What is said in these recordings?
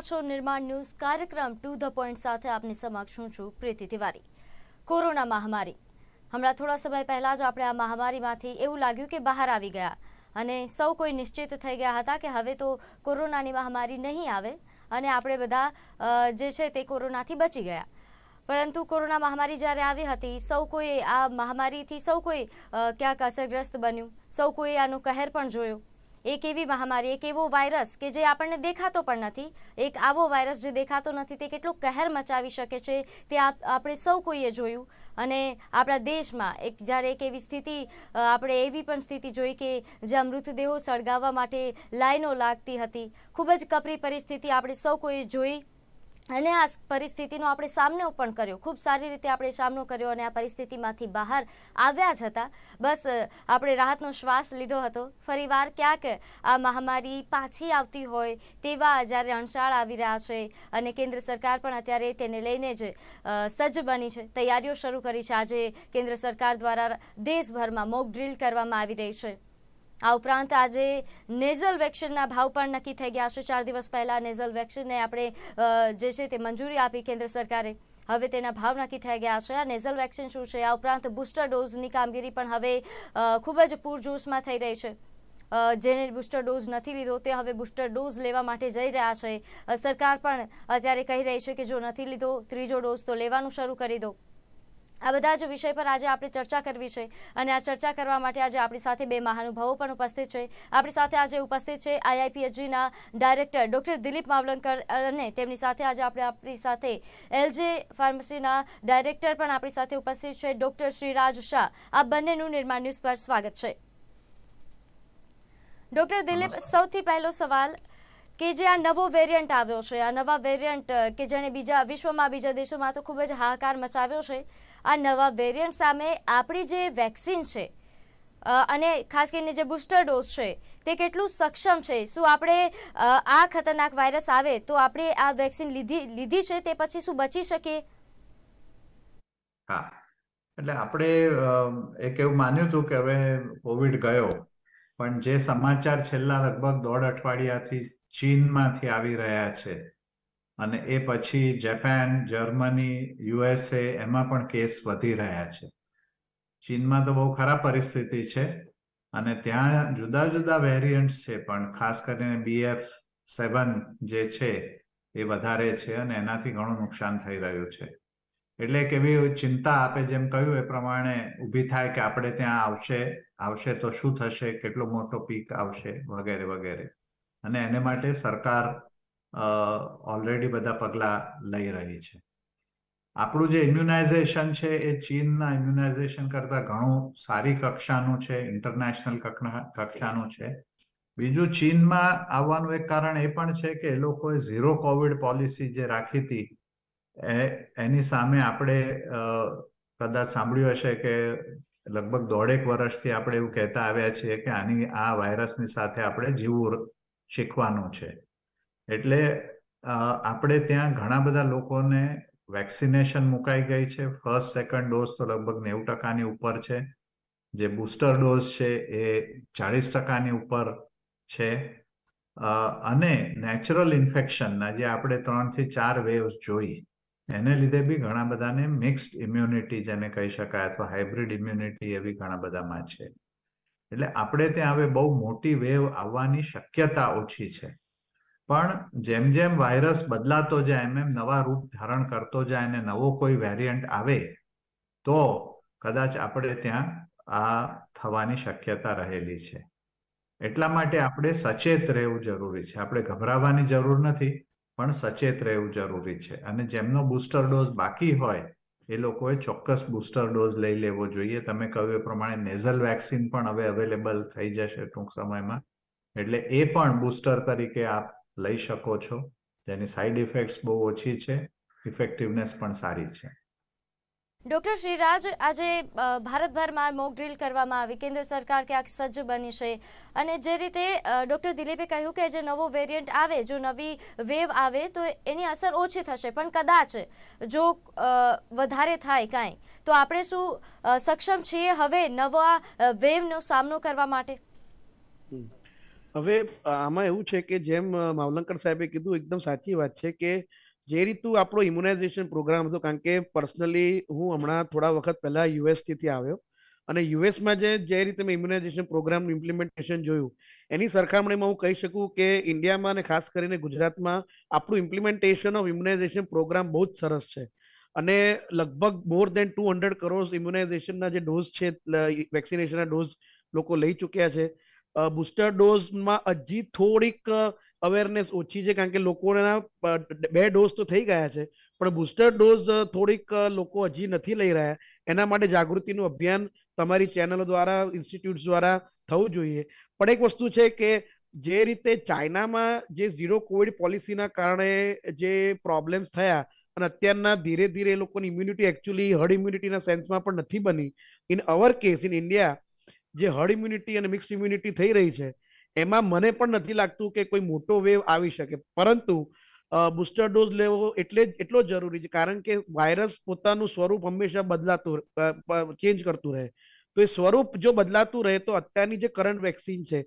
છો નિર્માણ ન્યૂઝ કાર્યક્રમ ટુ ધ પોઈન્ટ સાથે આપની સમક્ષ હું છું પ્રીતિ તિવારી કોરોના મહામારી હમણાં થોડા સમય પહેલાં જ આપણે આ મહામારીમાંથી એવું લાગ્યું કે બહાર આવી ગયા અને સૌ કોઈ નિશ્ચિત થઈ ગયા હતા કે હવે તો કોરોનાની મહામારી નહીં આવે અને આપણે બધા જે છે તે કોરોનાથી બચી ગયા પરંતુ કોરોના મહામારી જ્યારે આવી હતી સૌ કોઈ આ મહામારીથી સૌ કોઈ ક્યાંક અસરગ્રસ્ત બન્યું સૌ કોઈ આનો કહેર પણ જોયો એક એવી મહામારી એક એવો વાયરસ કે જે આપણને દેખાતો પણ નથી એક આવો વાયરસ જે દેખાતો નથી તે કેટલો કહેર મચાવી શકે છે તે આપણે સૌ કોઈએ જોયું અને આપણા દેશમાં એક જ્યારે એક એવી સ્થિતિ આપણે એવી પણ સ્થિતિ જોઈ કે જ્યાં મૃતદેહો સળગાવવા માટે લાઈનો લાગતી હતી ખૂબ જ કપરી પરિસ્થિતિ આપણે સૌ કોઈએ જોઈ અને આ પરિસ્થિતિનો આપણે સામનો પણ કર્યો ખૂબ સારી રીતે આપણે સામનો કર્યો અને આ પરિસ્થિતિમાંથી બહાર આવ્યા જ હતા બસ આપણે રાહતનો શ્વાસ લીધો હતો ફરીવાર ક્યાંક આ મહામારી પાછી આવતી હોય તેવા જ્યારે અણસાળ આવી રહ્યા છે અને કેન્દ્ર સરકાર પણ અત્યારે તેને લઈને જ સજ્જ બની છે તૈયારીઓ શરૂ કરી છે આજે કેન્દ્ર સરકાર દ્વારા દેશભરમાં મોક ડ્રીલ કરવામાં આવી રહી છે આ ઉપરાંત આજે નેઝલ વેક્સિનના ભાવ પણ નક્કી થઈ ગયા છે ચાર દિવસ પહેલાં નેઝલ વેક્સિનને આપણે જે છે તે મંજૂરી આપી કેન્દ્ર સરકારે હવે તેના ભાવ નક્કી થઈ ગયા છે આ નેઝલ વેક્સિન શું છે આ ઉપરાંત બુસ્ટર ડોઝની કામગીરી પણ હવે ખૂબ જ પૂરજોશમાં થઈ રહી છે જેને બુસ્ટર ડોઝ નથી લીધો તે હવે બુસ્ટર ડોઝ લેવા માટે જઈ રહ્યા છે સરકાર પણ અત્યારે કહી રહી છે કે જો નથી લીધો ત્રીજો ડોઝ તો લેવાનું શરૂ કરી દો આ બધા જ વિષય પર આજે આપણે ચર્ચા કરવી છે અને આ ચર્ચા કરવા માટે આજે આપણી સાથે બે મહાનુભાવો પણ ઉપસ્થિત છે આપણી સાથે આજે ઉપસ્થિત છે આઈઆઈપીએચજીના ડાયરેક્ટર ડૉક્ટર દિલીપ માવલંકર અને તેમની સાથે આજે આપણે આપણી સાથે એલજે ફાર્મસીના ડાયરેક્ટર પણ આપણી સાથે ઉપસ્થિત છે ડૉક્ટર શ્રીરાજ શાહ આ બંનેનું નિર્માણ ન્યૂઝ પર સ્વાગત છે ડૉક્ટર દિલીપ સૌથી પહેલો સવાલ કે જે આ નવો વેરિયન્ટ આવ્યો છે આ નવા વેરિયન્ટ કે જેણે બીજા વિશ્વમાં બીજા દેશોમાં તો ખૂબ જ હાહાકાર મચાવ્યો છે આ નવા વેરિયન્ટ સામે આપણી જે વેક્સિન છે અને ખાસ કરીને જે બુસ્ટર ડોઝ છે તે કેટલું સક્ષમ છે શું આપણે આ ખતરનાક વાયરસ આવે તો આપણે આ વેક્સિન લીધી લીધી છે તે પછી શું બચી શકીએ હા એટલે આપણે એક એવું માન્યું હતું કે હવે કોવિડ ગયો પણ જે સમાચાર છેલ્લા લગભગ દોઢ અઠવાડિયાથી ચીનમાંથી આવી રહ્યા છે અને એ પછી જપાન જર્મની યુએસએ એમાં પણ કેસ વધી રહ્યા છે ચીનમાં તો બહુ ખરાબ પરિસ્થિતિ છે અને ત્યાં જુદા જુદા વેરિયન્ટ્સ છે પણ ખાસ કરીને બીએફ સેવન જે છે એ વધારે છે અને એનાથી ઘણું નુકસાન થઈ રહ્યું છે એટલે એક એવી ચિંતા આપે જેમ કહ્યું એ પ્રમાણે ઊભી થાય કે આપણે ત્યાં આવશે આવશે તો શું થશે કેટલો મોટો પીક આવશે વગેરે વગેરે અને એને માટે સરકાર ઓલરેડી બધા પગલાં લઈ રહી છે આપણું જે ઇમ્યુનાઇઝેશન છે એ ચીનના ઇમ્યુનાઇઝેશન કરતાં ઘણું સારી કક્ષાનું છે ઇન્ટરનેશનલ કક્ષાનું છે બીજું ચીનમાં આવવાનું એક કારણ એ પણ છે કે એ લોકોએ ઝીરો કોવિડ પોલિસી જે રાખી હતી એ એની સામે આપણે કદાચ સાંભળ્યું હશે કે લગભગ દોઢેક વર્ષથી આપણે એવું કહેતા આવ્યા છીએ કે આની આ વાયરસની સાથે આપણે જીવવું શીખવાનું છે એટલે આપણે ત્યાં ઘણા બધા લોકોને વેક્સિનેશન મુકાઈ ગઈ છે ફર્સ્ટ સેકન્ડ ડોઝ તો લગભગ નેવું ટકાની ઉપર છે જે બુસ્ટર ડોઝ છે એ ચાળીસ ટકાની ઉપર છે અને નેચરલ ઇન્ફેક્શનના જે આપણે ત્રણથી ચાર વેવ્સ જોઈ એને લીધે બી ઘણા બધાને મિક્સ્ડ ઇમ્યુનિટી જેને કહી શકાય અથવા હાઇબ્રિડ ઇમ્યુનિટી એવી ઘણા બધામાં છે એટલે આપણે ત્યાં હવે બહુ મોટી વેવ આવવાની શક્યતા ઓછી છે પણ જેમ જેમ વાયરસ બદલાતો જાય એમ એમ નવા રૂપ ધારણ કરતો જાય અને નવો કોઈ વેરિયન્ટ આવે તો કદાચ આપણે ત્યાં આ થવાની શક્યતા રહેલી છે એટલા માટે આપણે સચેત રહેવું જરૂરી છે આપણે ગભરાવાની જરૂર નથી પણ સચેત રહેવું જરૂરી છે અને જેમનો બૂસ્ટર ડોઝ બાકી હોય એ લોકોએ ચોક્કસ બૂસ્ટર ડોઝ લઈ લેવો જોઈએ તમે કહ્યું એ પ્રમાણે નેઝલ વેક્સિન પણ હવે અવેલેબલ થઈ જશે ટૂંક સમયમાં એટલે એ પણ બૂસ્ટર તરીકે આપ લઈ શકો છો જેની સાઇડ ઇફેક્ટ્સ બહુ ઓછી છે ઇફેક્ટિવનેસ પણ સારી છે ડોક્ટર શ્રીરાજ આજે ભારતભરમાં મોક ડ્રીલ કરવામાં આવી કેન્દ્ર સરકાર ક્યાંક સજ્જ બની છે અને જે રીતે ડોક્ટર દિલીપે કહ્યું કે જે નવો વેરિયન્ટ આવે જો નવી વેવ આવે તો એની અસર ઓછી થશે પણ કદાચ જો વધારે થાય કાંઈ તો આપણે શું સક્ષમ છીએ હવે નવા વેવનો સામનો કરવા માટે હવે આમાં એવું છે કે જેમ માવલંકર સાહેબે કીધું એકદમ સાચી વાત છે કે જે રીતનું આપણો ઇમ્યુનાઇઝેશન પ્રોગ્રામ હતો કારણ કે પર્સનલી હું હમણાં થોડા વખત પહેલા યુએસ થી આવ્યો અને યુએસમાં જે જે રીતે મેં ઇમ્યુનાઇઝેશન પ્રોગ્રામનું ઇમ્પ્લિમેન્ટેશન જોયું એની સરખામણીમાં હું કહી શકું કે ઇન્ડિયામાં અને ખાસ કરીને ગુજરાતમાં આપણું ઇમ્પ્લિમેન્ટેશન ઓફ ઇમ્યુનાઇઝેશન પ્રોગ્રામ બહુ જ સરસ છે અને લગભગ more than two hundred crore ઇમ્યુનાઇઝેશનના જે ડોઝ છે વેક્સિનેશનના ડોઝ લોકો લઈ ચૂક્યા છે બુસ્ટર ડોઝમાં હજી થોડીક અવેરનેસ ઓછી છે કારણ કે લોકોના બે ડોઝ તો થઈ ગયા છે પણ બુસ્ટર ડોઝ થોડીક લોકો હજી નથી લઈ રહ્યા એના માટે જાગૃતિનું અભિયાન તમારી ચેનલો દ્વારા ઇન્સ્ટિટ્યૂટ દ્વારા થવું જોઈએ પણ એક વસ્તુ છે કે જે રીતે ચાઇનામાં જે ઝીરો કોવિડ પોલિસીના કારણે જે પ્રોબ્લેમ્સ થયા અને અત્યારના ધીરે ધીરે લોકોની ઇમ્યુનિટી એકચ્યુઅલી હર્ડ ઇમ્યુનિટીના સેન્સમાં પણ નથી બની in our case in India જે હર્ડ ઇમ્યુનિટી અને મિક્સ ઇમ્યુનિટી થઈ રહી છે એમાં મને પણ નથી લાગતું કે કોઈ મોટો વેવ આવી શકે પરંતુ બુસ્ટર ડોઝ લેવો એટલે એટલો જરૂરી છે કારણ કે વાયરસ પોતાનું સ્વરૂપ હંમેશા બદલાતું ચેન્જ કરતું રહે તો એ સ્વરૂપ જો બદલાતું રહે તો અત્યારની જે કરંટ વેક્સિન છે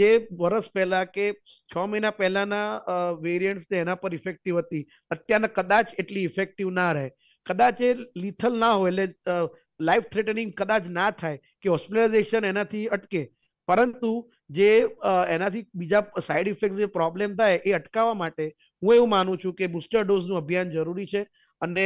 જે વર્ષ પહેલા કે છ મહિના પહેલાના વેરિયન્ટ એના પર ઇફેક્ટિવ હતી અત્યારના કદાચ એટલી ઇફેક્ટિવ ના રહે કદાચ એ લિથલ ના હોય એટલે લાઈફ થ્રેટનિંગ કદાચ ના થાય કે હોસ્પિટલાઇઝેશન એનાથી અટકે પરંતુ જે એનાથી બીજા સાઈડ ઇફેક્ટ જે પ્રોબ્લેમ થાય એ અટકાવવા માટે હું એવું માનું છું કે બુસ્ટર ડોઝનું અભિયાન જરૂરી છે અને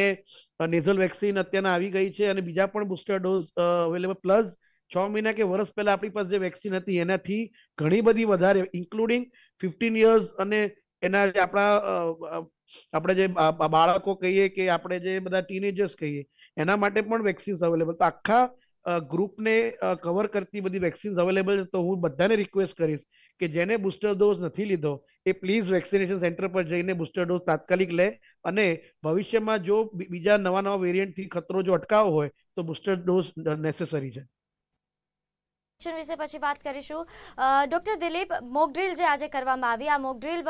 નેઝલ વેક્સિન અત્યારના આવી ગઈ છે અને બીજા પણ બુસ્ટર ડોઝ અવેલેબલ પ્લસ છ મહિના કે વર્ષ પહેલા આપણી પાસે જે વેક્સિન હતી એનાથી ઘણી બધી વધારે ઇન્ક્લુડિંગ ફિફ્ટીન યર્સ અને એના જે આપણા આપણે જે બાળકો કહીએ કે આપણે જે બધા ટીનેજર્સ કહીએ એના માટે પણ વેક્સિન્સ અવેલેબલ તો આખા ગ્રુપને કવર કરતી બધી વેક્સિન્સ અવેલેબલ છે તો હું બધાને રિક્વેસ્ટ કરીશ કે જેને બુસ્ટર ડોઝ નથી લીધો એ પ્લીઝ વેક્સિનેશન સેન્ટર પર જઈને બુસ્ટર ડોઝ તાત્કાલિક લે અને ભવિષ્યમાં જો બીજા નવા નવા વેરિયન્ટથી ખતરો જો અટકાવો હોય તો બુસ્ટર ડોઝ નેસેસરી છે વિશે પછી વાત કરીશું ડોક્ટર દિલીપ મોકડ્રીલ જે આજે કરવામાં આવી આ મોકડ્રીલ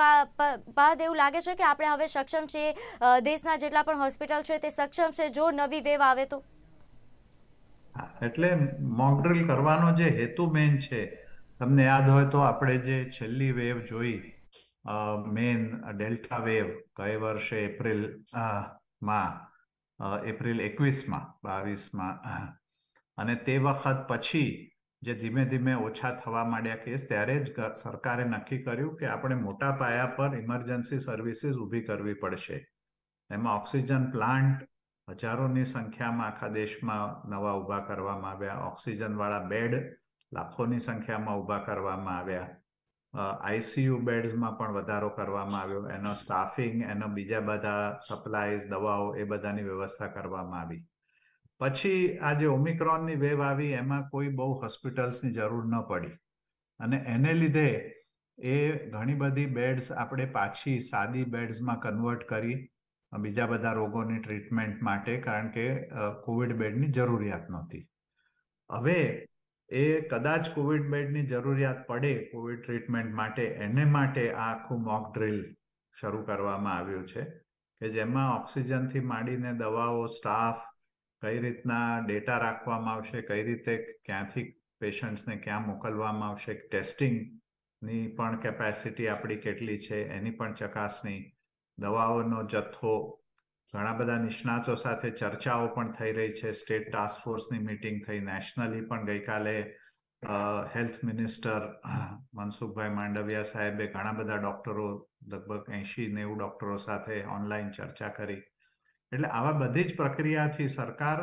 બાદ એવું લાગે છે કે આપણે હવે સક્ષમ છે દેશના જેટલા પણ હોસ્પિટલ છે તે સક્ષમ છે જો નવી વેવ આવે તો એટલે મોકડ્રીલ કરવાનો જે હેતુ મેન છે તમને યાદ હોય તો આપણે જે છેલ્લી વેવ જોઈ મેન ડેલ્ટા વેવ કઈ વર્ષે એપ્રિલ માં એપ્રિલ એકવીસમાં બાવીસમાં અને તે વખત પછી જે ધીમે ધીમે ઓછા થવા માંડ્યા કેસ ત્યારે જ સરકારે નક્કી કર્યું કે આપણે મોટા પાયા પર ઇમરજન્સી સર્વિસીસ ઊભી કરવી પડશે એમાં ઓક્સિજન પ્લાન્ટ હજારોની સંખ્યામાં આખા દેશમાં નવા ઊભા કરવામાં આવ્યા ઓક્સિજનવાળા બેડ લાખોની સંખ્યામાં ઊભા કરવામાં આવ્યા આઈસીયુ બેડ્સમાં પણ વધારો કરવામાં આવ્યો એનો સ્ટાફિંગ એનો બીજા બધા સપ્લાયઝ દવાઓ એ બધાની વ્યવસ્થા કરવામાં આવી પછી આ જે ઓમિક્રોનની વેવ આવી એમાં કોઈ બહુ હોસ્પિટલ્સની જરૂર ન પડી અને એને લીધે એ ઘણી બધી બેડ્સ આપણે પાછી સાદી બેડ્સમાં કન્વર્ટ કરી બીજા બધા રોગોની ટ્રીટમેન્ટ માટે કારણ કે કોવિડ બેડની જરૂરિયાત નહોતી હવે એ કદાચ કોવિડ બેડની જરૂરિયાત પડે કોવિડ ટ્રીટમેન્ટ માટે એને માટે આ આખું મોક ડ્રિલ શરૂ કરવામાં આવ્યું છે કે જેમાં ઓક્સિજનથી માંડીને દવાઓ સ્ટાફ કઈ રીતના ડેટા રાખવામાં આવશે કઈ રીતે ક્યાંથી પેશન્ટ્સને ક્યાં મોકલવામાં આવશે ટેસ્ટિંગની પણ કેપેસિટી આપણી કેટલી છે એની પણ ચકાસણી દવાઓનો જથ્થો ઘણા બધા નિષ્ણાતો સાથે ચર્ચાઓ પણ થઈ રહી છે સ્ટેટ ટાસ્ક ફોર્સની મિટિંગ થઈ નેશનલી પણ ગઈકાલે હેલ્થ મિનિસ્ટર મનસુખભાઈ માંડવિયા સાહેબે ઘણા બધા ડોક્ટરો લગભગ એંશી નેવું ડોક્ટરો સાથે ઓનલાઈન ચર્ચા કરી એટલે આવા બધી જ પ્રક્રિયાથી સરકાર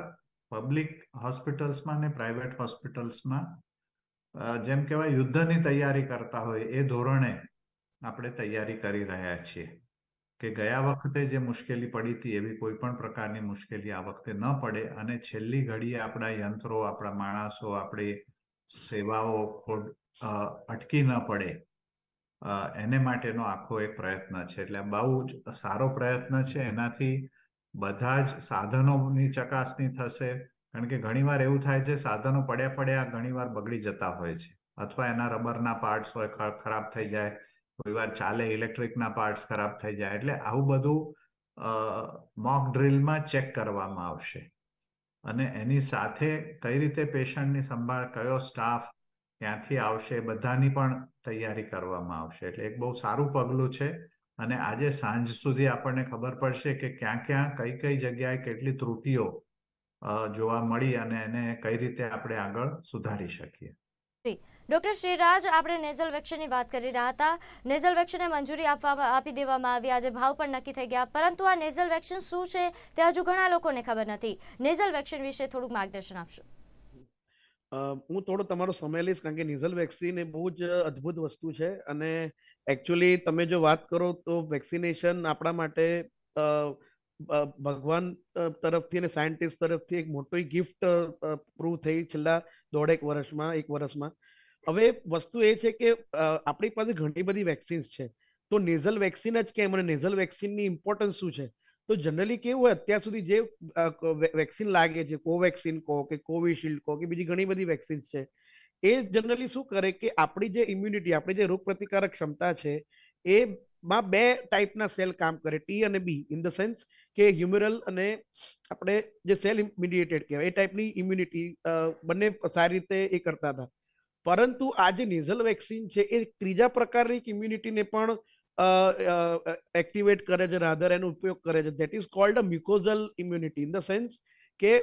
પબ્લિક હોસ્પિટલ્સમાં ને પ્રાઇવેટ હોસ્પિટલ્સમાં જેમ કહેવાય યુદ્ધની તૈયારી કરતા હોય એ ધોરણે આપણે તૈયારી કરી રહ્યા છીએ કે ગયા વખતે જે મુશ્કેલી પડી હતી એવી કોઈ પણ પ્રકારની મુશ્કેલી આ વખતે ન પડે અને છેલ્લી ઘડીએ આપણા યંત્રો આપણા માણસો આપણી સેવાઓ અટકી ન પડે એને માટેનો આખો એક પ્રયત્ન છે એટલે બહુ જ સારો પ્રયત્ન છે એનાથી બધા જ સાધનોની ચકાસણી થશે કારણ કે ઘણીવાર એવું થાય છે સાધનો પડ્યા પડ્યા ઘણીવાર બગડી જતા હોય છે અથવા એના રબરના પાર્ટ્સ હોય ખરાબ થઈ જાય કોઈ વાર ચાલે ઇલેક્ટ્રિકના પાર્ટ્સ ખરાબ થઈ જાય એટલે આવું બધું મોક ડ્રિલમાં ચેક કરવામાં આવશે અને એની સાથે કઈ રીતે પેશન્ટની સંભાળ કયો સ્ટાફ ક્યાંથી આવશે બધાની પણ તૈયારી કરવામાં આવશે એટલે એક બહુ સારું પગલું છે અને આજે સાંજ સુધી આપણને ખબર પડશે કે ક્યાં ક્યાં કઈ કઈ જગ્યાએ કેટલી ત્રુટિઓ જોવા મળી અને એને કઈ રીતે આપણે આગળ સુધારી શકીએ ડોક્ટર શ્રીરાજ આપણે નેઝલ વેક્સિનની વાત કરી રહ્યા હતા નેઝલ વેક્સિનને મંજૂરી આપવામાં આપી દેવામાં આવી આજે ભાવ પણ નક્કી થઈ ગયા પરંતુ આ નેઝલ વેક્સિન શું છે તે હજુ ઘણા લોકોને ખબર નથી નેઝલ વેક્સિન વિશે થોડુંક માર્ગદર્શન આપશો હું થોડો તમારો સમય લઈશ કારણ કે નેઝલ વેક્સિન એ બહુ જ અદ્ભુત વસ્તુ છે અને એકચ્યુઅલી તમે જો વાત કરો તો વેક્સિનેશન આપણા માટે ભગવાન તરફથી અને સાયન્ટિસ્ટ તરફથી એક મોટી ગિફ્ટ પ્રૂવ થઈ છેલ્લા દોઢેક વર્ષમાં એક વર્ષમાં હવે વસ્તુ એ છે કે આપણી પાસે ઘણી બધી વેક્સિન્સ છે તો નેઝલ વેક્સિન જ કેમ અને નેઝલ વેક્સિનની ઇમ્પોર્ટન્સ શું છે તો જનરલી કેવું હોય અત્યાર સુધી જે વેક્સિન લાગે છે કોવેક્સિન કહો કે કોવિશિલ્ડ કહો કે બીજી ઘણી બધી વેક્સિન્સ છે એ જનરલી શું કરે કે આપણી જે ઇમ્યુનિટી આપણી જે રોગ પ્રતિકારક ક્ષમતા છે એ માં બે ટાઈપના સેલ કામ કરે ટી અને બી ઇન ધ સેન્સ કે હ્યુમરલ અને આપણે જે સેલ ઇમિડિએટેડ કહેવાય એ ટાઈપની ઇમ્યુનિટી બંને સારી રીતે એ કરતા હતા પરંતુ આ જે નેઝલ વેક્સિન છે એ ત્રીજા પ્રકારની ઇમ્યુનિટીને પણ એક્ટિવેટ કરે છે રાધર એનો ઉપયોગ કરે છે that is called a mucosal immunity in the sense કે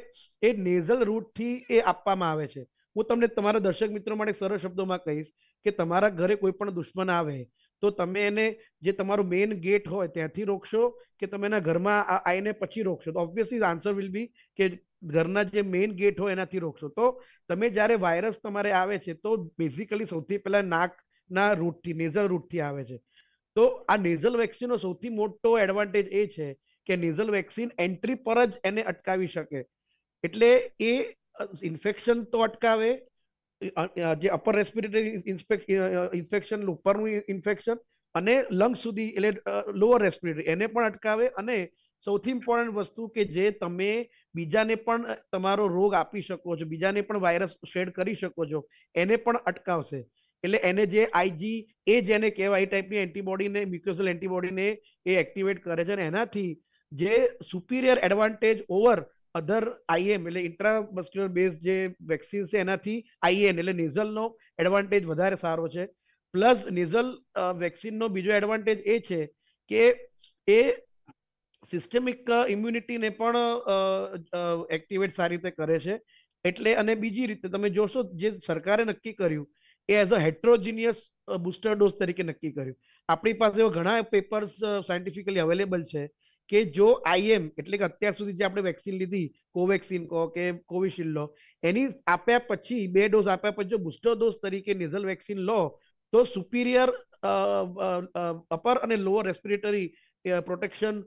એ નેઝલ રૂટથી એ આપવામાં આવે છે હું તમને તમારા દર્શક મિત્રો માટે સરળ શબ્દોમાં કહીશ કે તમારા ઘરે કોઈ પણ દુશ્મન આવે તો તમે એને જે તમારું મેઇન ગેટ હોય ત્યાંથી રોકશો કે તમે એના ઘરમાં આવીને પછી રોકશો તો ઓબ્વિયસલી આન્સર વિલ બી કે ઘરના જે મેઇન ગેટ હોય એનાથી રોકશો તો તમે જ્યારે વાયરસ તમારે આવે છે તો બેઝિકલી સૌથી પહેલા નાકના રૂટથી નેઝલ રૂટથી આવે છે તો આ નેઝલ વેક્સિનનો સૌથી મોટો એડવાન્ટેજ એ છે કે નેઝલ વેક્સિન એન્ટ્રી પર જ એને અટકાવી શકે એટલે એ ઇન્ફેક્શન તો અટકાવે જે અપર રેસ્પિરેટરી ઇન્ફેક્શન ઉપરનું ઇન્ફેક્શન અને લંગ સુધી એટલે લોઅર રેસ્પિરેટરી એને પણ અટકાવે અને સૌથી ઇમ્પોર્ટન્ટ વસ્તુ કે જે તમે બીજાને પણ તમારો રોગ આપી શકો છો બીજાને પણ વાયરસ શેડ કરી શકો છો એને પણ અટકાવશે એટલે એને જે આઈજી એ જેને કહેવાય એ ટાઈપની એન્ટીબોડીને મ્યુક્યુસલ એન્ટીબોડીને એ એક્ટિવેટ કરે છે અને એનાથી જે superior advantage over other IM એટલે ઇન્ટ્રામસ્ક્યુલર બેઝ જે વેક્સિન છે એનાથી આઈએન એટલે નિઝલનો એડવાન્ટેજ વધારે સારો છે પ્લસ નિઝલ વેક્સિનનો બીજો એડવાન્ટેજ એ છે કે એ સિસ્ટમિક ઇમ્યુનિટીને પણ એક્ટિવેટ સારી રીતે કરે છે એટલે અને બીજી રીતે તમે જોશો જે સરકારે નક્કી કર્યું એ as a heterogeneous booster dose તરીકે નક્કી કર્યું આપણી પાસે ઘણા પેપર્સ સાયન્ટિફિકલી અવેલેબલ છે કે જો આઈએમ એટલે કે અત્યાર સુધી જે આપણે વેક્સિન લીધી કોવેક્સિન કહો કે કોવિશિલ્ડ લો એની આપ્યા પછી બે ડોઝ આપ્યા પછી જો બુસ્ટર ડોઝ તરીકે નેઝલ વેક્સિન લો તો સુપિરિયર અપર અને લોઅર રેસ્પિરેટરી પ્રોટેક્શન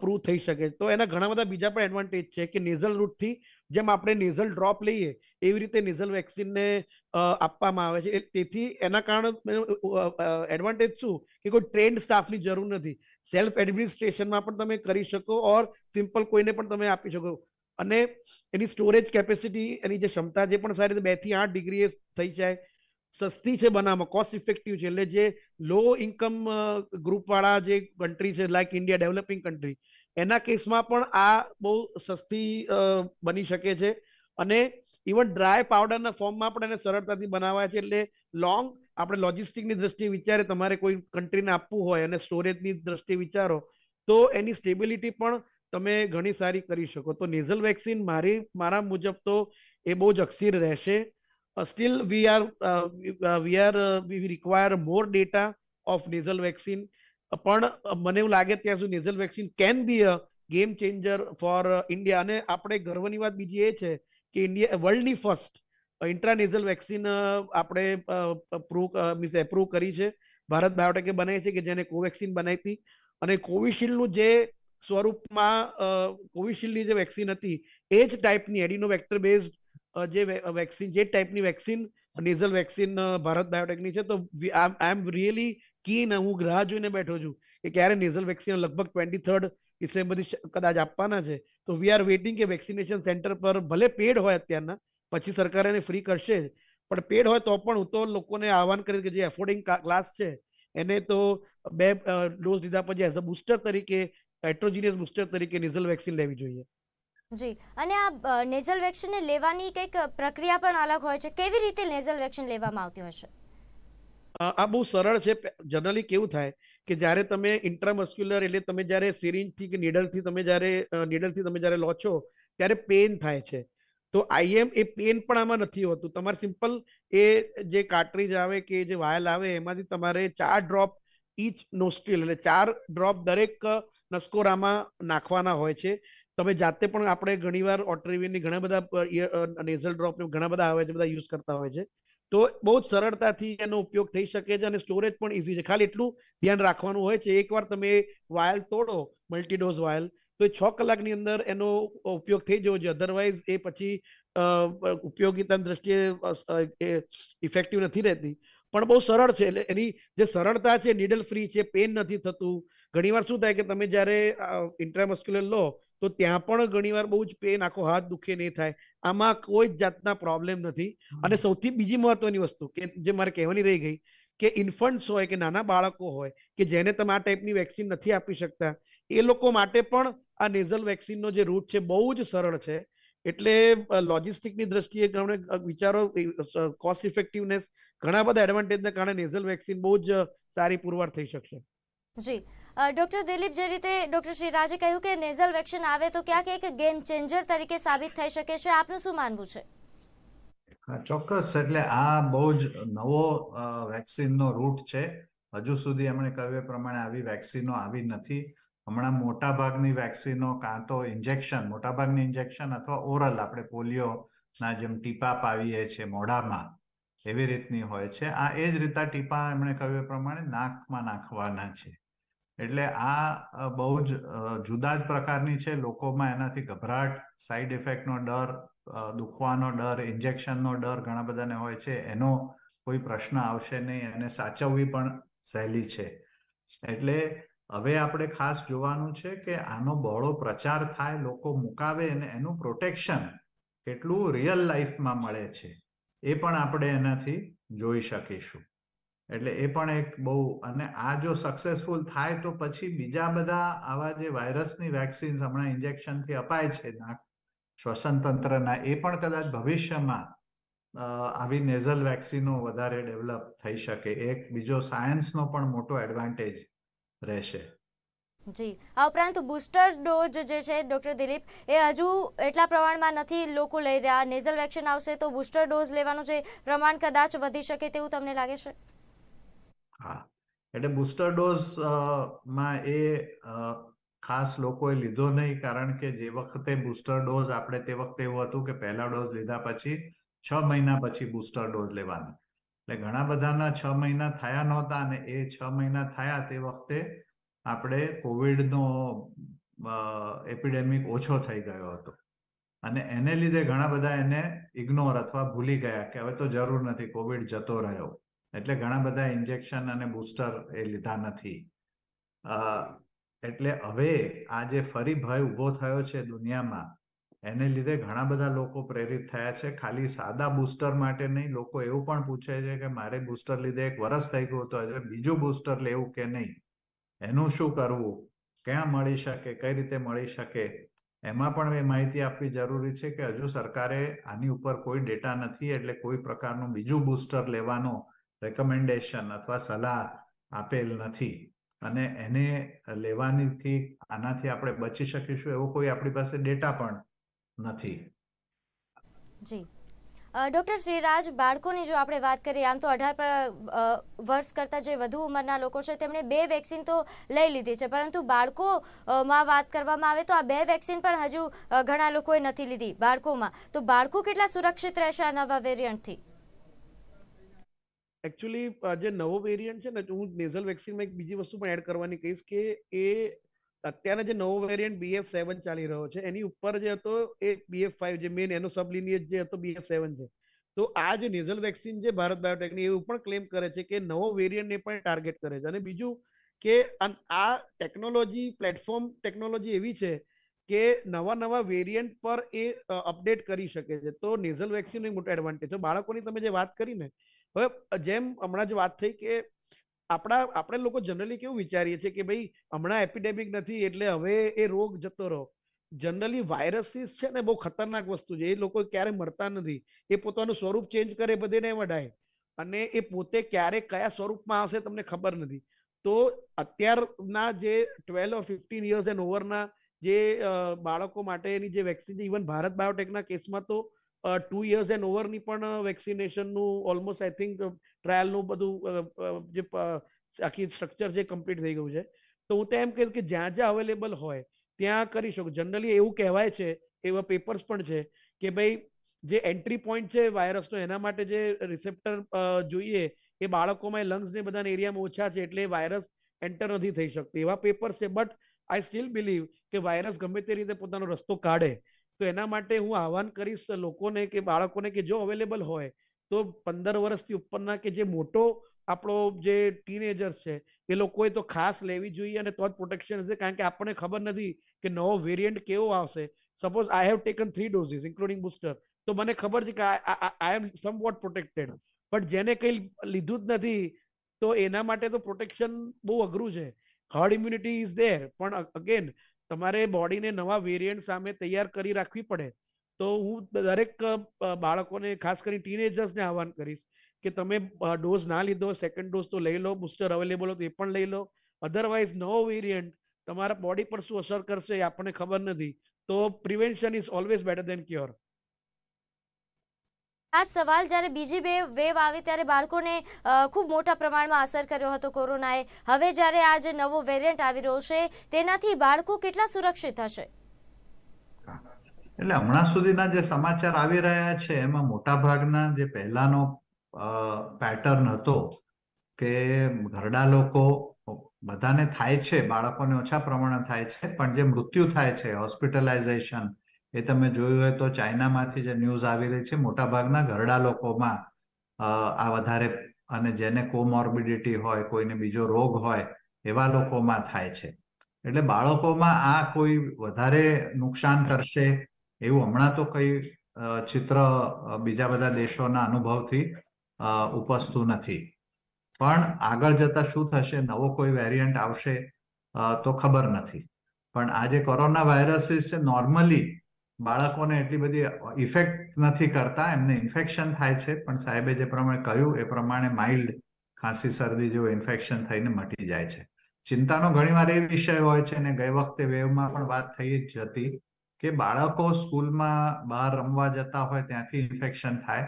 પ્રૂવ થઈ શકે તો એના ઘણા બધા બીજા પણ એડવાન્ટેજ છે કે નેઝલ રૂટથી જેમ આપણે નેઝલ ડ્રોપ લઈએ એવી રીતે નેઝલ વેક્સિનને આપવામાં આવે છે તેથી એના કારણે એડવાન્ટેજ શું કે કોઈ ટ્રેન્ડ સ્ટાફની જરૂર નથી સેલ્ફ એડમિનિસ્ટ્રેશનમાં પણ તમે કરી શકો ઓર સિમ્પલ કોઈને પણ તમે આપી શકો અને એની સ્ટોરેજ કેપેસિટી એની જે ક્ષમતા જે પણ સારી રીતે બેથી આઠ ડિગ્રી થઈ જાય સસ્તી છે બનાવવામાં કોસ્ટ ઇફેક્ટિવ છે એટલે જે લો ઇન્કમ ગ્રુપવાળા જે કન્ટ્રી છે લાઈક ઇન્ડિયા ડેવલપિંગ કન્ટ્રી એના કેસમાં પણ આ બહુ સસ્તી બની શકે છે અને ઇવન ડ્રાય પાવડરના ફોર્મમાં પણ એને સરળતાથી બનાવાય છે એટલે લોંગ આપણે લોજિસ્ટિકની દ્રષ્ટિએ વિચારે તમારે કોઈ કન્ટ્રીને આપવું હોય અને સ્ટોરેજની દ્રષ્ટિએ વિચારો તો એની સ્ટેબિલિટી પણ તમે ઘણી સારી કરી શકો તો નેઝલ વેક્સિન મારી મારા મુજબ તો એ બહુ જ અક્ષીર રહેશે still we are we are we require more data of nasal vaccine પણ મને એવું લાગે ત્યાં સુધી nasal vaccine can be a game changer for India અને આપણે ગર્વની વાત બીજી એ છે કે ઇન્ડિયા વર્લ્ડની ફર્સ્ટ ઇન્ટ્રાનેઝલ વેક્સિન આપણે પ્રૂવ મીન્સ એપ્રુવ કરી છે ભારત બાયોટેકે બનાવી છે કે જેને કોવેક્સિન બનાવી હતી અને કોવિશિલ્ડનું જે સ્વરૂપમાં કોવિશિલ્ડની જે વેક્સિન હતી એ જ ટાઈપની એડિનો વેક્ટર બેઝ જે વેક્સિન જે ટાઈપની વેક્સિન નેઝલ વેક્સિન ભારત બાયોટેકની છે તો આઈ એમ રિયલી કીન હું રાહ જોઈને બેઠો છું કે ક્યારે નેઝલ વેક્સિન લગભગ ટ્વેન્ટી થર્ડ ડિસેમ્બરની કદાચ આપવાના છે તો વી આર વેઇટિંગ કે વેક્સિનેશન સેન્ટર પર ભલે પેડ હોય અત્યારના પછી સરકાર એને ફ્રી કરશે પણ પેડ હોય તો પણ હું તો લોકોને આહવાન કરી કે જે એફોર્ડિંગ ક્લાસ છે એને તો બે ડોઝ લીધા પછી એઝ અ બુસ્ટર તરીકે હેટ્રોજીનિયસ બુસ્ટર તરીકે નેઝલ વેક્સિન લેવી જોઈએ જી અને આ નેઝલ વેક્સિનને લેવાની કંઈક પ્રક્રિયા પણ અલગ હોય છે કેવી રીતે નેઝલ વેક્સિન લેવામાં આવતી હોય છે આ બહુ સરળ છે જનરલી કેવું થાય કે જ્યારે તમે ઇન્ટ્રામસ્ક્યુલર એટલે તમે જ્યારે સિરિંજથી કે નીડલથી તમે જ્યારે નીડલથી તમે જ્યારે લો છો ત્યારે પેન થાય છે તો આઈએમ એ પેન પણ આમાં નથી હોતું તમારે સિમ્પલ એ જે કાટરીજ આવે કે જે વાયલ આવે એમાંથી તમારે ચાર ડ્રોપ ઈચ નોસ્ટિલ એટલે ચાર ડ્રોપ દરેક નસકોરામાં નાખવાના હોય છે તમે જાતે પણ આપણે ઘણીવાર ઓટ્રીવીનની ઘણા બધા નેઝલ ડ્રોપ ઘણા બધા આવે છે બધા યુઝ કરતા હોય છે તો બહુ જ સરળતાથી એનો ઉપયોગ થઈ શકે છે અને સ્ટોરેજ પણ ઇઝી છે ખાલી એટલું ધ્યાન રાખવાનું હોય છે એકવાર તમે વાયલ તોડો મલ્ટીડોઝ વાયલ તો એ છ કલાકની અંદર એનો ઉપયોગ થઈ જવો જોઈએ અધરવાઇઝ એ પછી ઉપયોગિતાની દ્રષ્ટિએ ઇફેક્ટિવ નથી રહેતી પણ બહુ સરળ છે એટલે એની જે સરળતા છે નીડલ ફ્રી છે પેન નથી થતું ઘણીવાર શું થાય કે તમે જ્યારે ઇન્ટ્રામસ્ક્યુલર લો તો ત્યાં પણ ઘણીવાર બહુ જ પેન આખો હાથ દુખે નહીં થાય આમાં કોઈ જ જાતના પ્રોબ્લેમ નથી અને સૌથી બીજી મહત્વની વસ્તુ કે જે મારે કહેવાની રહી ગઈ કે ઇન્ફન્ટ્સ હોય કે નાના બાળકો હોય કે જેને તમે આ ટાઈપની વેક્સિન નથી આપી શકતા એ લોકો માટે પણ આ નેઝલ વેક્સિનનો જે રૂટ છે બહુ જ સરળ છે એટલે લોજિસ્ટિકની દ્રષ્ટિએ આપણે વિચારો કોસ્ટ ઇફેક્ટિવનેસ ઘણા બધા એડવાન્ટેજને કારણે નેઝલ વેક્સિન બહુ જ સારી પુરવાર થઈ શકશે જી ડોક્ટર દિલીપ જે રીતે ડોક્ટર શ્રીરાજે કહ્યું કે નેઝલ વેક્સિન આવે તો ક્યાંક એક ગેમ ચેન્જર તરીકે સાબિત થઈ શકે છે આપનું શું માનવું છે ચોક્કસ એટલે આ બહુ જ નવો વેક્સિનનો રૂટ છે હજુ સુધી એમણે કહ્યું એ પ્રમાણે આવી વેક્સિનો આવી નથી હમણાં મોટાભાગની વેક્સિનો કાં તો ઇન્જેક્શન મોટાભાગની ઇન્જેક્શન અથવા ઓરલ આપણે પોલિયોના જેમ ટીપા પાવીએ છીએ મોઢામાં એવી રીતની હોય છે આ એ જ રીતના ટીપા એમણે કહ્યું એ પ્રમાણે નાકમાં નાખવાના છે એટલે આ બહુ જ જુદા જ પ્રકારની છે લોકોમાં એનાથી ગભરાટ સાઈડ ઇફેક્ટનો ડર દુખવાનો ડર ઇન્જેક્શનનો ડર ઘણા બધાને હોય છે એનો કોઈ પ્રશ્ન આવશે નહીં એને સાચવવી પણ સહેલી છે એટલે હવે આપણે ખાસ જોવાનું છે કે આનો બહોળો પ્રચાર થાય લોકો મુકાવે અને એનું પ્રોટેક્શન કેટલું રિયલ લાઈફમાં મળે છે એ પણ આપણે એનાથી જોઈ શકીશું એટલે એ પણ એક બહુ અને આ જો સક્સેસફુલ થાય તો પછી બીજા બધા આવા જે વાયરસની વેક્સિન્સ હમણાં ઇન્જેક્શનથી અપાય છે નાક શ્વસન તંત્રના એ પણ કદાચ ભવિષ્યમાં આવી નેઝલ વેક્સિનો વધારે ડેવલપ થઈ શકે એક બીજો સાયન્સનો પણ મોટો એડવાન્ટેજ રહેશે જી આ ઉપરાંત બૂસ્ટર ડોઝ જે છે ડોક્ટર દિલીપ એ હજુ એટલા પ્રમાણમાં નથી લોકો લઈ રહ્યા નેઝલ વેક્સિન આવશે તો બુસ્ટર ડોઝ લેવાનું જે પ્રમાણ કદાચ વધી શકે તેવું તમને લાગે છે હા એટલે બુસ્ટર ડોઝ માં એ ખાસ લોકોએ લીધો નહીં કારણ કે જે વખતે બુસ્ટર ડોઝ આપણે તે વખતે એવું હતું કે પહેલા ડોઝ લીધા પછી છ મહિના પછી બુસ્ટર ડોઝ લેવાનો એટલે ઘણા બધાના છ મહિના થયા નહોતા અને એ છ મહિના થયા તે વખતે આપણે કોવિડનો એપિડેમિક ઓછો થઈ ગયો હતો અને એને લીધે ઘણા બધા એને ઇગ્નોર અથવા ભૂલી ગયા કે હવે તો જરૂર નથી કોવિડ જતો રહ્યો એટલે ઘણા બધા ઇન્જેક્શન અને બૂસ્ટર એ લીધા નથી એટલે હવે આ જે ફરી ભય ઊભો થયો છે દુનિયામાં એને લીધે ઘણા બધા લોકો પ્રેરિત થયા છે ખાલી સાદા બુસ્ટર માટે નહીં લોકો એવું પણ પૂછે છે કે મારે બુસ્ટર લીધે એક વરસ થઈ ગયું હતું હજુ બીજું બુસ્ટર લેવું કે નહીં એનું શું કરવું ક્યાં મળી શકે કઈ રીતે મળી શકે એમાં પણ એ માહિતી આપવી જરૂરી છે કે હજુ સરકારે આની ઉપર કોઈ ડેટા નથી એટલે કોઈ પ્રકારનું બીજું બુસ્ટર લેવાનો રેકમેન્ડેશન અથવા સલાહ આપેલ નથી અને એને લેવાનીથી આનાથી આપણે બચી શકીશું એવો કોઈ આપણી પાસે ડેટા પણ નથી જી ડોક્ટર શ્રીરાજ બાળકોની જો આપણે વાત કરીએ આમ તો અઢાર વર્ષ કરતાં જે વધુ ઉંમરના લોકો છે તેમણે બે વેક્સિન તો લઈ લીધી છે પરંતુ બાળકોમાં વાત કરવામાં આવે તો આ બે વેક્સિન પણ હજુ ઘણા લોકોએ નથી લીધી બાળકોમાં તો બાળકો કેટલા સુરક્ષિત રહેશે આ નવા વેરિયન્ટથી એકચ્યુઅલી જે નવો વેરિયન્ટ છે ને હું નેઝલ વેક્સિનમાં એક બીજી વસ્તુ પણ એડ કરવાની કહીશ કે એ અત્યારે જે નવો વેરિયન્ટ બીએફ સેવન ચાલી રહ્યો છે એની ઉપર જે હતો એ બીએફ ફાઈવ જે મેન એનો સબલિનિયજ જે હતો બીએફ સેવન છે તો આ જે નિઝલ વેક્સિન જે ભારત બાયોટેકની એવું પણ ક્લેમ કરે છે કે નવો વેરિયન્ટને પણ ટાર્ગેટ કરે છે અને બીજું કે આ ટેકનોલોજી પ્લેટફોર્મ ટેકનોલોજી એવી છે કે નવા નવા વેરિયન્ટ પર એ અપડેટ કરી શકે છે તો નિઝલ વેક્સિનનો મોટો એડવાન્ટેજ છે બાળકોની તમે જે વાત કરી ને હવે જેમ હમણાં જ વાત થઈ કે આપણા આપણે લોકો જનરલી કેવું વિચારીએ છીએ કે ભાઈ હમણાં એપિડેમિક નથી એટલે હવે એ રોગ જતો રહો જનરલી વાયરસીસ છે ને બહુ ખતરનાક વસ્તુ છે એ લોકો ક્યારે મરતા નથી એ પોતાનું સ્વરૂપ ચેન્જ કરે બધેને વડાય અને એ પોતે ક્યારે કયા સ્વરૂપમાં આવશે તમને ખબર નથી તો અત્યારના જે twelve or fifteen years and ઓવરના જે બાળકો માટેની જે વેક્સિન ઇવન ભારત બાયોટેકના કેસમાં તો ટુ યર્સ એન્ડ ઓવરની પણ વેક્સિનેશનનું ઓલમોસ્ટ આઈ થિંક ટ્રાયલનું બધું જે આખી સ્ટ્રક્ચર છે કમ્પ્લીટ થઈ ગયું છે તો હું તો એમ કહ્યું કે જ્યાં જ્યાં અવેલેબલ હોય ત્યાં કરી શકું જનરલી એવું કહેવાય છે એવા પેપર્સ પણ છે કે ભાઈ જે એન્ટ્રી પોઈન્ટ છે વાયરસનો એના માટે જે રિસેપ્ટર જોઈએ એ બાળકોમાં લંગ્સ ને બધાના એરિયામાં ઓછા છે એટલે વાયરસ એન્ટર નથી થઈ શકતી એવા પેપર છે બટ આઈ સ્ટીલ બિલીવ કે વાયરસ ગમે તે રીતે પોતાનો રસ્તો કાઢે તો એના માટે હું આહવાન કરીશ લોકોને કે બાળકોને કે જો અવેલેબલ હોય તો પંદર વર્ષથી ઉપરના કે જે મોટો આપણો જે ટીનેજર્સ છે એ લોકોએ તો ખાસ લેવી જોઈએ અને તો જ પ્રોટેક્શન હશે કારણ કે આપણને ખબર નથી કે નવો વેરિયન્ટ કેવો આવશે suppose I have taken three doses including booster તો મને ખબર છે કે I am somewhat protected but જેને કંઈ લીધું જ નથી તો એના માટે તો પ્રોટેક્શન બહુ અઘરું છે હર્ડ ઇમ્યુનિટી ઇઝ ધેર પણ અગેન તમારે બોડીને નવા વેરિયન્ટ સામે તૈયાર કરી રાખવી પડે તો હું દરેક બાળકોને ખાસ કરી ટીનેજર્સને આહવાન કરીશ કે તમે ડોઝ ના લીધો સેકન્ડ ડોઝ તો લઈ લો બુસ્ટર અવેલેબલ હોય તો એ પણ લઈ લો અધરવાઇઝ નવો વેરિયન્ટ તમારા બોડી પર શું અસર કરશે આપણને ખબર નથી તો prevention is always better than cure આ સવાલ જ્યારે બીજી બે વેવ આવી ત્યારે બાળકોને ખૂબ મોટા પ્રમાણમાં અસર કર્યો હતો કોરોનાએ હવે જ્યારે આ જે નવો વેરિયન્ટ આવી રહ્યો છે તેનાથી બાળકો કેટલા સુરક્ષિત હશે એટલે હમણાં સુધીના જે સમાચાર આવી રહ્યા છે એમાં મોટાભાગના જે પહેલાનો પેટર્ન હતો કે ઘરડા લોકો બધાને થાય છે બાળકોને ઓછા પ્રમાણે થાય છે પણ જે મૃત્યુ થાય છે હોસ્પિટલાઇઝેશન એ તમે જોયું હોય તો ચાઇનામાંથી જે ન્યૂઝ આવી રહી છે મોટાભાગના ઘરડા લોકોમાં આ વધારે અને જેને કોમોર્બિડિટી હોય કોઈને બીજો રોગ હોય એવા લોકોમાં થાય છે એટલે બાળકોમાં આ કોઈ વધારે નુકસાન કરશે એવું હમણાં તો કઈ ચિત્ર બીજા બધા દેશોના અનુભવથી ઉપસતું નથી પણ આગળ જતા શું થશે નવો કોઈ વેરિયન્ટ આવશે તો ખબર નથી પણ આ જે કોરોના વાયરસીસ છે નોર્મલી બાળકોને એટલી બધી ઇફેક્ટ નથી કરતા એમને ઇન્ફેક્શન થાય છે પણ સાહેબે જે પ્રમાણે કહ્યું એ પ્રમાણે માઇલ્ડ ખાંસી શરદી જેવું ઇન્ફેક્શન થઈને મટી જાય છે ચિંતાનો ઘણીવાર એ વિષય હોય છે ને ગઈ વખતે વેવમાં પણ વાત થઈ જ હતી કે બાળકો સ્કૂલમાં બહાર રમવા જતા હોય ત્યાંથી ઇન્ફેક્શન થાય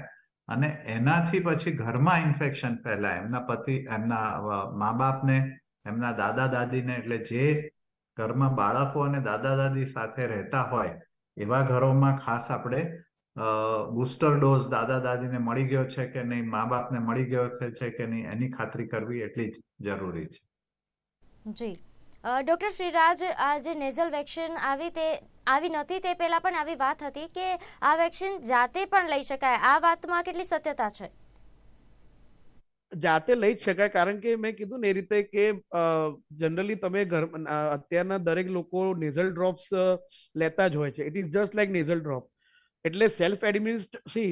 અને એનાથી પછી ઘરમાં ઇન્ફેક્શન ફેલાય એમના પતિ એમના મા બાપને એમના દાદા દાદીને એટલે જે ઘરમાં બાળકો અને દાદા દાદી સાથે રહેતા હોય એવા ઘરોમાં ખાસ આપણે બુસ્ટર ડોઝ દાદા દાદીને મળી ગયો છે કે નહીં મા બાપને મળી ગયો છે કે નહીં એની ખાતરી કરવી એટલી જ જરૂરી છે જી ડૉક્ટર શ્રીરાજ આ જે નેઝલ વેક્સિન આવી તે આવી નથી તે પહેલાં પણ આવી વાત હતી કે આ વેક્સિન જાતે પણ લઈ શકાય આ વાતમાં કેટલી સત્યતા છે જાતે લઈ જ શકાય કારણ કે મેં કીધું ને એ રીતે કે જનરલી તમે ઘર અત્યારના દરેક લોકો નેઝલ ડ્રોપ્સ લેતા જ હોય છે it is just like nasal drop એટલે સેલ્ફ એડમિનિસ્ટ સી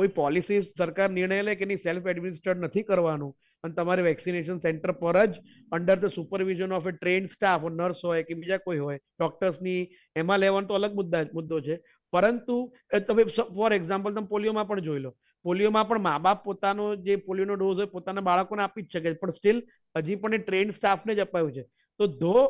કોઈ પોલિસી સરકાર નિર્ણય લે કે નહીં સેલ્ફ એડમિનિસ્ટર નથી કરવાનું પણ તમારે વેક્સિનેશન સેન્ટર પર જ under the supervision of a trained staff nurse હોય કે બીજા કોઈ હોય ડોક્ટર્સની એમાં લેવાનો તો અલગ મુદ્દા મુદ્દો છે પરંતુ તમે ફોર એક્ઝામ્પલ તમે પોલિયોમાં પણ જોઈ લો પોલિયોમાં પણ મા બાપ પોતાનો જે પોલિયોનો ડોઝ હોય પોતાના બાળકોને આપી જ શકે પણ સ્ટીલ હજી પણ એ ટ્રેન સ્ટાફને જ અપાયું છે તો ધો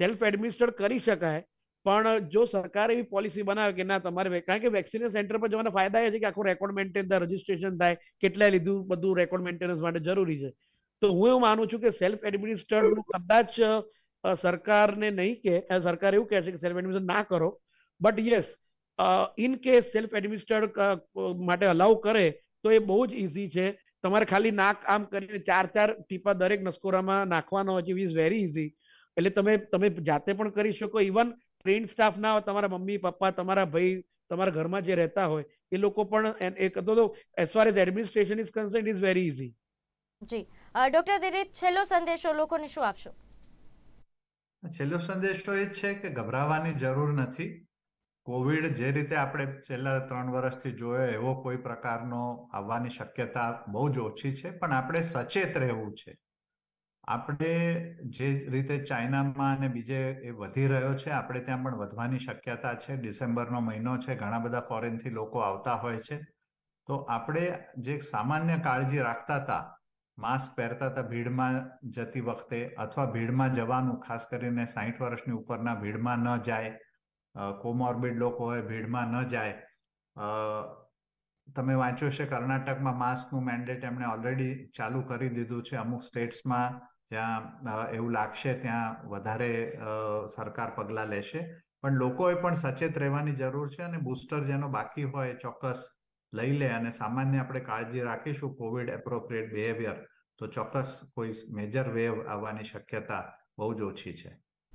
સેલ્ફ એડમિનિસ્ટર કરી શકાય પણ જો સરકાર એવી પોલિસી બનાવે કે ના તમારે કારણ કે વેક્સિનેશન સેન્ટર પર જવાના ફાયદા એ છે કે આખું રેકોર્ડ મેન્ટેન થાય રજીસ્ટ્રેશન થાય કેટલા લીધું બધું રેકોર્ડ મેન્ટેનન્સ માટે જરૂરી છે તો હું એવું માનું છું કે સેલ્ફ એડમિનિસ્ટર્ડ કદાચ સરકારને નહીં કે સરકાર એવું કહે છે કે સેલ્ફ એડમિશન ના કરો but yes in case self administered માટે અલાઉ કરે તો એ બહુ જ ઇઝી છે તમારે ખાલી નાક આમ કરીને ચાર ચાર ટીપા દરેક નસકોરામાં નાખવાનો હોય છે ઇઝ વેરી ઇઝી એટલે તમે તમે જાતે પણ કરી શકો ઇવન ટ્રેન સ્ટાફ ના હોય તમારા મમ્મી પપ્પા તમારા ભાઈ તમારા ઘરમાં જે રહેતા હોય એ લોકો પણ એ કહેતો તો as far as administration is concern is very easy ji doctor Dilip છેલ્લો સંદેશો લોકોને શું આપશો છેલ્લો સંદેશો એ છે કે ગભરાવાની જરૂર નથી કોવિડ જે રીતે આપણે છેલ્લા ત્રણ વર્ષથી જોયો એવો કોઈ પ્રકારનો આવવાની શક્યતા બહુ જ ઓછી છે પણ આપણે સચેત રહેવું છે આપણે જે રીતે ચાઇનામાં અને બીજે એ વધી રહ્યો છે આપણે ત્યાં પણ વધવાની શક્યતા છે ડિસેમ્બરનો મહિનો છે ઘણા બધા ફોરેનથી લોકો આવતા હોય છે તો આપણે જે સામાન્ય કાળજી રાખતા હતા માસ્ક પહેરતા હતા ભીડમાં જતી વખતે અથવા ભીડમાં જવાનું ખાસ કરીને સાહીઠ વર્ષની ઉપરના ભીડમાં ન જાય કોમોર્બિડ લોકો હોય ભીડમાં ન જાય તમે વાંચ્યું છે કર્ણાટકમાં માસ્કનું મેન્ડેટ એમણે ઓલરેડી ચાલુ કરી દીધું છે અમુક સ્ટેટ્સમાં જ્યાં એવું લાગશે ત્યાં વધારે સરકાર પગલાં લેશે પણ લોકોએ પણ સચેત રહેવાની જરૂર છે અને બુસ્ટર જેનો બાકી હોય ચોક્કસ લઈ લે અને સામાન્ય આપણે કાળજી રાખીશું કોવિડ એપ્રોપ્રિએટ બિહેવિયર તો ચોક્કસ કોઈ મેજર વેવ આવવાની શક્યતા બહુ જ ઓછી છે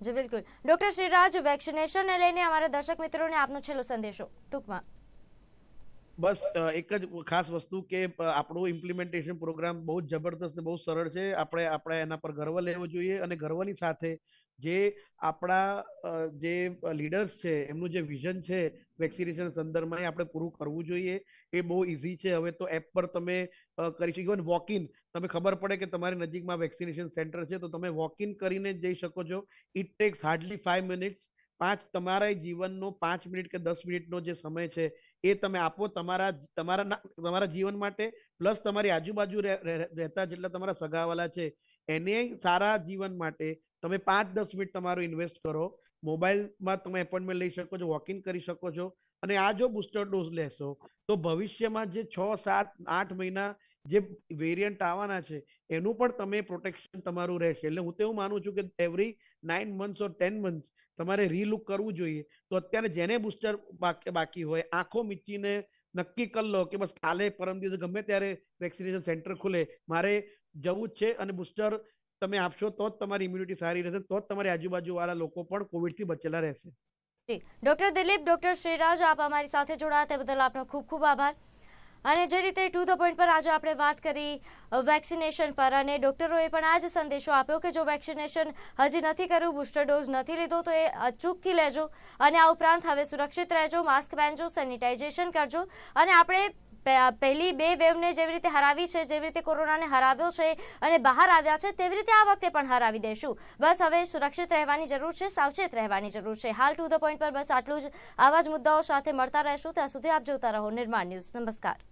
જી બિલકુલ ડોક્ટર શ્રીરાજ વેક્સિનેશનને લઈને અમારા દર્શક મિત્રોને આપનો છેલ્લો સંદેશો ટૂંકમાં બસ એક જ ખાસ વસ્તુ કે આપણો ઇમ્પ્લિમેન્ટેશન પ્રોગ્રામ બહુ જ જબરદસ્ત બહુ સરળ છે આપણે આપણે એના પર ગર્વ લેવો જોઈએ અને ગર્વની સાથે જે આપણા જે લીડર્સ છે એમનું જે વિઝન છે વેક્સિનેશન સંદર્ભમાં એ આપણે પૂરું કરવું જોઈએ એ બહુ ઇઝી છે હવે તો એપ પર તમે કરી શકો ઇવન વોક ઇન તમે ખબર પડે કે તમારી નજીકમાં વેક્સિનેશન સેન્ટર છે તો તમે વોક ઇન કરીને જઈ શકો છો it takes hardly five minutes પાંચ તમારા જીવનનો પાંચ મિનિટ કે દસ મિનિટનો જે સમય છે એ તમે આપો તમારા તમારા તમારા જીવન માટે પ્લસ તમારી આજુબાજુ રહેતા જેટલા તમારા સગાવાલા છે એને સારા જીવન માટે તમે પાંચ દસ મિનિટ તમારું ઇન્વેસ્ટ કરો મોબાઈલમાં તમે એપોઇન્ટમેન્ટ લઈ શકો છો વોકિંગ કરી શકો છો અને આ જો બુસ્ટર ડોઝ લેશો તો ભવિષ્યમાં જે છ સાત આઠ મહિના જે વેરિયન્ટ આવવાના છે એનું પણ તમે પ્રોટેક્શન તમારું રહેશે એટલે હું તો એવું માનું છું કે every nine months or ten months તમારે રીલુક કરવું જોઈએ તો અત્યારે જેને બુસ્ટર બાકી હોય આંખો મીચીને નક્કી કરી લો કે બસ કાલે પરમ દિવસે ગમે ત્યારે વેક્સિનેશન સેન્ટર ખુલે મારે જવું જ છે અને બુસ્ટર તમે આપશો તો જ તમારી ઇમ્યુનિટી સારી રહેશે તો જ તમારી આજુબાજુ વાળા લોકો પણ કોવિડથી બચેલા રહેશે ડોક્ટર દિલીપ ડોક્ટર શ્રીરાજ આપ અમારી સાથે જોડાયા તે બદલ આપનો ખૂબ ખૂબ આભાર અને જે રીતે ટુ ધ પોઈન્ટ પર આજે આપણે વાત કરી વેક્સિનેશન પર અને ડૉક્ટરોએ પણ આ જ સંદેશો આપ્યો કે જો વેક્સિનેશન હજી નથી કર્યું બુસ્ટર ડોઝ નથી લીધો તો એ અચૂકથી લેજો અને આ ઉપરાંત હવે સુરક્ષિત રહેજો માસ્ક પહેરજો સેનિટાઈઝેશન કરજો અને આપણે પહેલી બે વેવને જેવી રીતે હરાવી છે જેવી રીતે કોરોનાને હરાવ્યો છે અને બહાર આવ્યા છે તેવી રીતે આ વખતે પણ હરાવી દેશું બસ હવે સુરક્ષિત રહેવાની જરૂર છે સાવચેત રહેવાની જરૂર છે હાલ ટુ ધ પોઈન્ટ પર બસ આટલું જ આવા જ મુદ્દાઓ સાથે મળતા રહેશું ત્યાં સુધી આપ જોતા રહો નિર્માણ ન્યૂઝ નમસ્કાર